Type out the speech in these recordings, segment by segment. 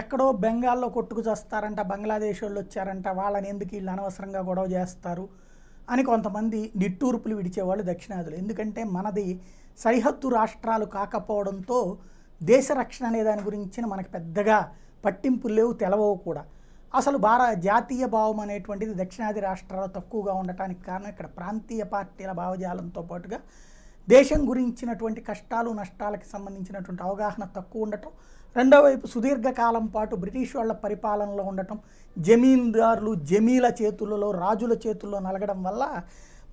ఎక్కడో బెంగాల్లో కొట్టుకు చేస్తారంట బంగ్లాదేశ్ వాళ్ళు వచ్చారంట వాళ్ళని ఎందుకు వీళ్ళు అనవసరంగా గొడవ చేస్తారు అని కొంతమంది నిట్టూర్పులు విడిచేవాళ్ళు దక్షిణాదులు ఎందుకంటే మనది సరిహద్దు రాష్ట్రాలు కాకపోవడంతో దేశ రక్షణ అనే దాని గురించిన మనకు పెద్దగా పట్టింపులు లేవు తెలవవు కూడా అసలు భార జాతీయ భావం అనేటువంటిది దక్షిణాది రాష్ట్రాల్లో తక్కువగా ఉండటానికి కారణం ఇక్కడ ప్రాంతీయ పార్టీల భావజాలంతో పాటుగా దేశం గురించినటువంటి కష్టాలు నష్టాలకు సంబంధించినటువంటి అవగాహన తక్కువ ఉండటం రెండవ వైపు సుదీర్ఘకాలం పాటు బ్రిటిష్ వాళ్ళ పరిపాలనలో ఉండటం జమీందారులు జమీల చేతులలో రాజుల చేతుల్లో నలగడం వల్ల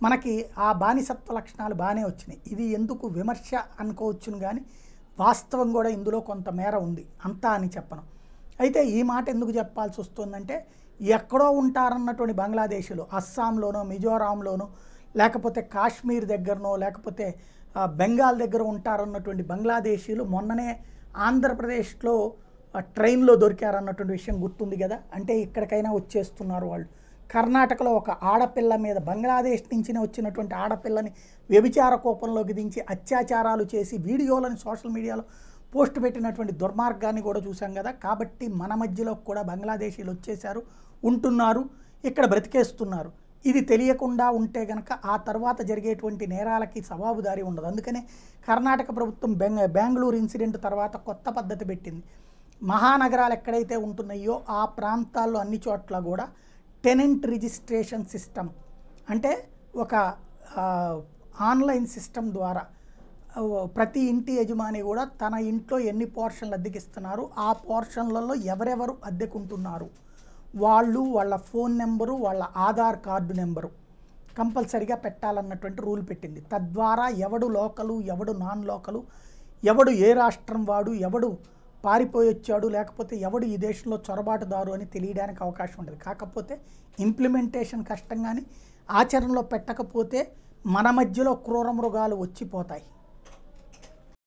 మనకి ఆ బానిసత్వ లక్షణాలు బాగానే వచ్చినాయి ఇది ఎందుకు విమర్శ అనుకోవచ్చును కానీ వాస్తవం కూడా ఇందులో కొంత మేర ఉంది అంతా అని చెప్పను అయితే ఈ మాట ఎందుకు చెప్పాల్సి వస్తుందంటే ఎక్కడో ఉంటారన్నటువంటి బంగ్లాదేశ్లో అస్సాంలోనో మిజోరాంలోనో లేకపోతే కాశ్మీర్ దగ్గరనో లేకపోతే బెంగాల్ దగ్గర ఉంటారన్నటువంటి బంగ్లాదేశీలు మొన్ననే ఆంధ్రప్రదేశ్లో ట్రైన్లో దొరికారన్నటువంటి విషయం గుర్తుంది కదా అంటే ఇక్కడికైనా వచ్చేస్తున్నారు వాళ్ళు కర్ణాటకలో ఒక ఆడపిల్ల మీద బంగ్లాదేశ్ నుంచి వచ్చినటువంటి ఆడపిల్లని వ్యభిచార కోపంలోకి దించి అత్యాచారాలు చేసి వీడియోలను సోషల్ మీడియాలో పోస్ట్ పెట్టినటువంటి దుర్మార్గాన్ని కూడా చూసాం కదా కాబట్టి మన మధ్యలో కూడా బంగ్లాదేశీలు వచ్చేశారు ఉంటున్నారు ఇక్కడ బ్రతికేస్తున్నారు ఇది తెలియకుండా ఉంటే గనక ఆ తర్వాత జరిగేటువంటి నేరాలకి సవాబుదారి ఉండదు అందుకనే కర్ణాటక ప్రభుత్వం బెంగ బెంగళూరు ఇన్సిడెంట్ తర్వాత కొత్త పద్ధతి పెట్టింది మహానగరాలు ఎక్కడైతే ఉంటున్నాయో ఆ ప్రాంతాల్లో అన్ని చోట్ల కూడా టెనెంట్ రిజిస్ట్రేషన్ సిస్టమ్ అంటే ఒక ఆన్లైన్ సిస్టమ్ ద్వారా ప్రతి ఇంటి యజమాని కూడా తన ఇంట్లో ఎన్ని పోర్షన్లు అద్దెకిస్తున్నారు ఆ పోర్షన్లలో ఎవరెవరు అద్దెకుంటున్నారు వాళ్ళు వాళ్ళ ఫోన్ నెంబరు వాళ్ళ ఆధార్ కార్డు నెంబరు కంపల్సరిగా పెట్టాలన్నటువంటి రూల్ పెట్టింది తద్వారా ఎవడు లోకలు ఎవడు నాన్ లోకలు ఎవడు ఏ రాష్ట్రం వాడు ఎవడు పారిపోయి వచ్చాడు లేకపోతే ఎవడు ఈ దేశంలో చొరబాటుదారు అని తెలియడానికి అవకాశం ఉండదు కాకపోతే ఇంప్లిమెంటేషన్ కష్టం కానీ ఆచరణలో పెట్టకపోతే మన మధ్యలో క్రూర మృగాలు వచ్చిపోతాయి